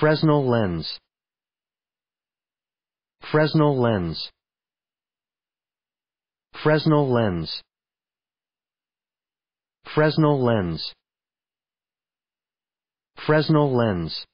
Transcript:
Fresnel lens. Fresnel lens. Fresnel lens. Fresnel lens. Fresnel lens.